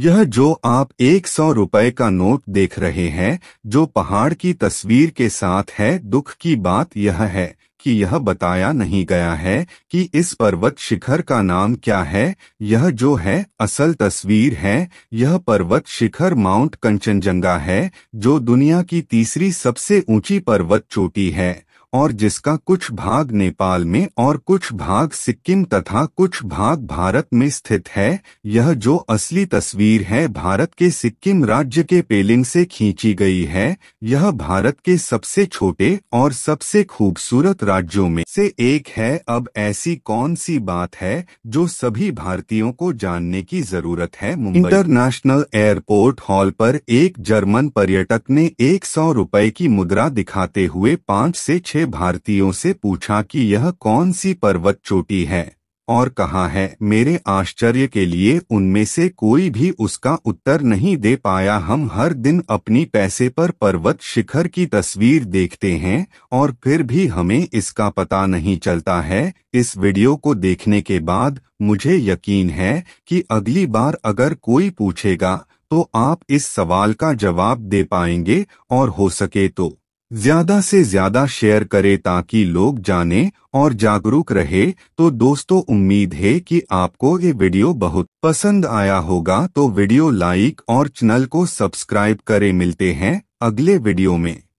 यह जो आप एक सौ रुपये का नोट देख रहे हैं जो पहाड़ की तस्वीर के साथ है दुख की बात यह है कि यह बताया नहीं गया है कि इस पर्वत शिखर का नाम क्या है यह जो है असल तस्वीर है यह पर्वत शिखर माउंट कंचनजंगा है जो दुनिया की तीसरी सबसे ऊंची पर्वत चोटी है और जिसका कुछ भाग नेपाल में और कुछ भाग सिक्किम तथा कुछ भाग भारत में स्थित है यह जो असली तस्वीर है भारत के सिक्किम राज्य के पेलिंग से खींची गई है यह भारत के सबसे छोटे और सबसे खूबसूरत राज्यों में से एक है अब ऐसी कौन सी बात है जो सभी भारतीयों को जानने की जरूरत है इंटरनेशनल एयरपोर्ट हॉल पर एक जर्मन पर्यटक ने एक सौ की मुद्रा दिखाते हुए पाँच से छह भारतीयों से पूछा कि यह कौन सी पर्वत चोटी है और कहा है मेरे आश्चर्य के लिए उनमें से कोई भी उसका उत्तर नहीं दे पाया हम हर दिन अपनी पैसे पर पर्वत शिखर की तस्वीर देखते हैं और फिर भी हमें इसका पता नहीं चलता है इस वीडियो को देखने के बाद मुझे यकीन है कि अगली बार अगर कोई पूछेगा तो आप इस सवाल का जवाब दे पाएंगे और हो सके तो ज्यादा से ज्यादा शेयर करें ताकि लोग जाने और जागरूक रहे तो दोस्तों उम्मीद है कि आपको ये वीडियो बहुत पसंद आया होगा तो वीडियो लाइक और चैनल को सब्सक्राइब करें मिलते हैं अगले वीडियो में